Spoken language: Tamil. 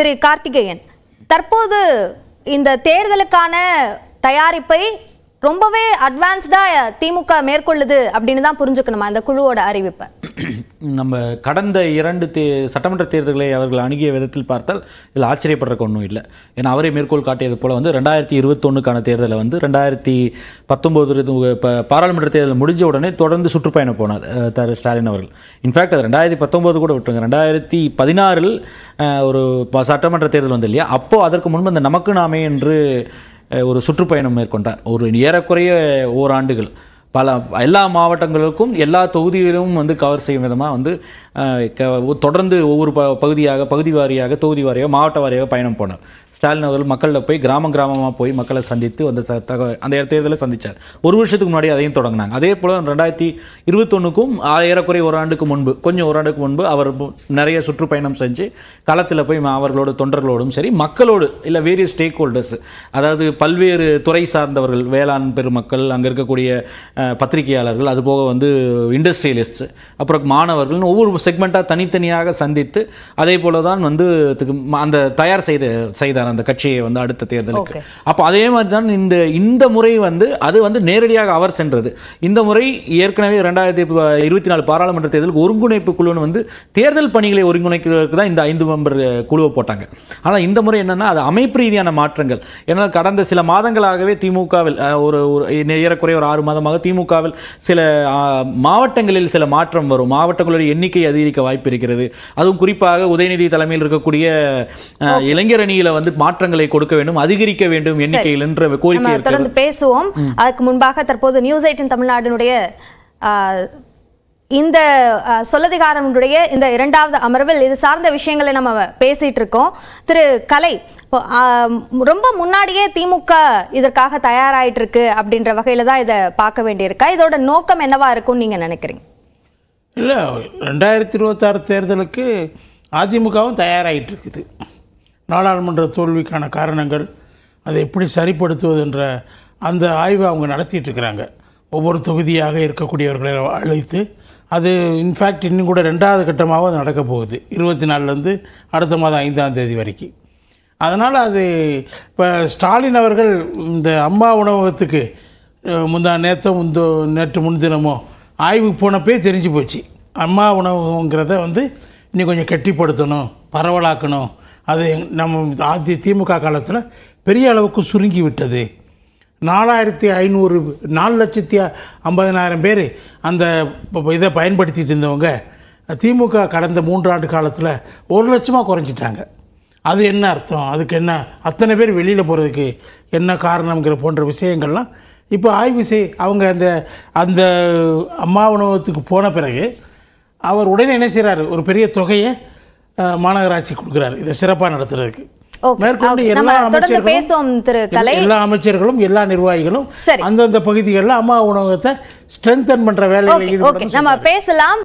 திரு கார்த்திகேயன் தற்போது இந்த தேர்தலுக்கான தயாரிப்பை ரொம்பவே அட்வான்ஸ்டாக திமுக மேற்கொள்ளுது அப்படின்னு தான் புரிஞ்சுக்கணுமா இந்த குழுவோட அறிவிப்பை நம்ம கடந்த இரண்டு தே சட்டமன்ற தேர்தல்களை அவர்கள் அணுகிய விதத்தில் பார்த்தால் இதில் ஆச்சரியப்படுறக்கு ஒன்றும் இல்லை ஏன்னா அவரே மேற்கோள் காட்டியது போல் வந்து ரெண்டாயிரத்தி இருபத்தொன்னுக்கான தேர்தலை வந்து ரெண்டாயிரத்தி பத்தொம்போது இப்போ பாராளுமன்ற தேர்தல் முடிஞ்ச உடனே தொடர்ந்து சுற்றுப்பயணம் போனார் தரு ஸ்டாலின் அவர்கள் இன்ஃபேக்ட் அது ரெண்டாயிரத்தி பத்தொம்போது கூட விட்டுருங்க ரெண்டாயிரத்தி பதினாறில் ஒரு சட்டமன்ற தேர்தல் வந்து இல்லையா அப்போது அதற்கு முன்பு அந்த நமக்கு நாமே என்று ஒரு சுற்றுப்பயணம் மேற்கொண்டார் ஒரு ஏறக்குறைய ஓராண்டுகள் பல எல்லா மாவட்டங்களுக்கும் எல்லா தொகுதிகளிலும் வந்து கவர் செய்யும் விதமாக வந்து தொடர்ந்து ஒவ்வொரு ப பகுதியாக பகுதி வாரியாக தொகுதி வாரியாக மாவட்ட வாரியாக பயணம் போனார் ஸ்டாலின் அவர்கள் மக்களில் போய் கிராம கிராமமாக போய் மக்களை சந்தித்து அந்த தக அந்த தேர்தலில் சந்தித்தார் ஒரு வருஷத்துக்கு முன்னாடி அதையும் தொடங்கினாங்க அதே போல் ரெண்டாயிரத்தி இருபத்தொன்னுக்கும் ஏறக்குறைய ஒரு ஆண்டுக்கு முன்பு கொஞ்சம் ஒரு ஆண்டுக்கு முன்பு அவர் நிறைய சுற்றுப்பயணம் செஞ்சு களத்தில் போய் அவர்களோட தொண்டர்களோடும் சரி மக்களோடு இல்லை வேரிய ஸ்டேக் ஹோல்டர்ஸ் அதாவது பல்வேறு துறை சார்ந்தவர்கள் வேளாண் பெருமக்கள் அங்கே இருக்கக்கூடிய பத்திரிகையாளர்கள் அதுபோக வந்து இண்டஸ்ட்ரியலிஸ்ட்டு அப்புறம் மாணவர்கள் ஒவ்வொரு செக்மெண்ட்டாக தனித்தனியாக சந்தித்து அதே போல தான் வந்து அந்த தயார் செய்த செய்தார் அந்த கட்சியை வந்து அடுத்த தேர்தலுக்கு அப்போ அதே மாதிரி தான் இந்த இந்த முறை வந்து அது வந்து நேரடியாக அவர் சென்றது இந்த முறை ஏற்கனவே ரெண்டாயிரத்தி இருபத்தி நாலு பாராளுமன்ற தேர்தலுக்கு ஒருங்கிணைப்பு குழுன்னு வந்து தேர்தல் பணிகளை ஒருங்கிணைக்கிறதுக்கு தான் இந்த ஐந்து மெம்பர் குழுவை போட்டாங்க ஆனால் இந்த முறை என்னென்னா அது அமைப்பு ரீதியான மாற்றங்கள் ஏன்னா கடந்த சில மாதங்களாகவே திமுகவில் ஒரு ஏறக்குறைய ஒரு ஆறு மாதமாக திமுகவில் சில மாவட்டங்களில் சில மாற்றம் வரும் மாவட்டங்களுடைய எண்ணிக்கை அதிகரிக்க வாய்ப்பு இருக்கிறது அதுவும் குறிப்பாக உதயநிதி தலைமையில் இருக்கக்கூடிய இளைஞர் அணியில் வந்து மாற்றங்களை கொடுக்க வேண்டும் அதிகரிக்க வேண்டும் எண்ணிக்கையில் என்ற கோரிக்கை தொடர்ந்து பேசுவோம் அதுக்கு முன்பாக தற்போது நியூஸ் எயிட்டின் தமிழ்நாடு இந்த சொல்லதிகாரனுடைய இந்த இரண்டாவது அமர்வில் இது சார்ந்த விஷயங்களை நம்ம பேசிகிட்டு இருக்கோம் திரு கலை ரொம்ப முன்னாடியே திமுக இதற்காக தயாராயிட்டு இருக்கு அப்படின்ற வகையில் தான் இதை பார்க்க வேண்டியிருக்கா இதோட நோக்கம் என்னவா இருக்கும்னு நீங்கள் நினைக்கிறீங்க இல்லை ரெண்டாயிரத்தி இருபத்தாறு தேர்தலுக்கு அதிமுகவும் தயாராகிட்டு இருக்குது நாடாளுமன்ற தோல்விக்கான காரணங்கள் அதை எப்படி சரிப்படுத்துவதுன்ற அந்த ஆய்வை அவங்க நடத்திட்டு இருக்கிறாங்க ஒவ்வொரு தொகுதியாக இருக்கக்கூடியவர்களை அழைத்து அது இன்ஃபேக்ட் இன்னும் கூட ரெண்டாவது கட்டமாக அது நடக்கப் போகுது இருபத்தி நாலுலேருந்து அடுத்த மாதம் ஐந்தாம் தேதி வரைக்கும் அதனால் அது இப்போ ஸ்டாலின் அவர்கள் இந்த அம்மா உணவகத்துக்கு முந்தா நேற்ற முந்து நேற்று முன்தினமோ ஆய்வுக்கு போனப்பே தெரிஞ்சு போச்சு அம்மா உணவகங்கிறத வந்து இன்னும் கொஞ்சம் கெட்டிப்படுத்தணும் பரவலாக்கணும் அது நம்ம ஆதி திமுக காலத்தில் பெரிய அளவுக்கு சுருங்கி விட்டது நாலாயிரத்தி ஐநூறு நாலு லட்சத்தி ஐம்பதனாயிரம் பேர் அந்த இதை பயன்படுத்திகிட்டு இருந்தவங்க திமுக கடந்த மூன்றாண்டு காலத்தில் ஒரு லட்சமாக குறைஞ்சிட்டாங்க அது என்ன அர்த்தம் அதுக்கு என்ன அத்தனை பேர் வெளியில் போகிறதுக்கு என்ன காரணங்கிற போன்ற விஷயங்கள்லாம் இப்போ ஆய்வு செய் அவங்க அந்த அந்த அம்மா உணவகத்துக்கு போன பிறகு அவர் உடனே என்ன செய்கிறாரு ஒரு பெரிய தொகையை மாநகராட்சி கொடுக்குறாரு இதை சிறப்பாக நடத்துகிறதுக்கு மேற்கொண்டு எல்லா அமைச்சர்களும் கலை எல்லா அமைச்சர்களும் எல்லா நிர்வாகிகளும் அந்தந்த பகுதிகளில் அம்மா உணவகத்தை ஸ்ட்ரென்தன் பண்ற வேலையில் நம்ம பேசலாம்